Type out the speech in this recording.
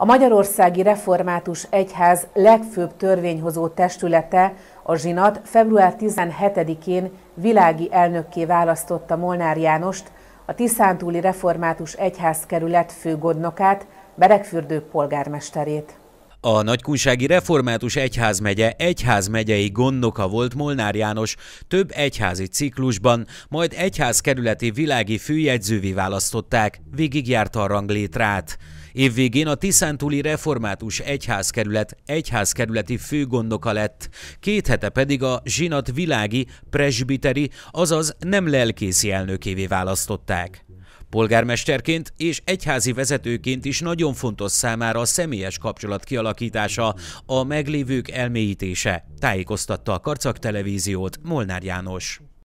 A Magyarországi Református Egyház legfőbb törvényhozó testülete, a zsinat február 17-én világi elnökké választotta Molnár Jánost, a Tiszántúli Református Egyházkerület főgodnokát, Berekfürdő polgármesterét. A nagykunsági református egyházmegye egyházmegyei gondnoka volt Molnár János több egyházi ciklusban, majd egyházkerületi világi főjegyzővé választották, végigjárta a ranglétrát. Évvégén a Tiszántúli Református Egyházkerület egyházkerületi főgondoka lett, két hete pedig a zsinat világi presbiteri, azaz nem lelkészi elnökévé választották. Polgármesterként és egyházi vezetőként is nagyon fontos számára a személyes kapcsolat kialakítása, a meglévők elmélyítése, tájékoztatta a Karcak Televíziót Molnár János.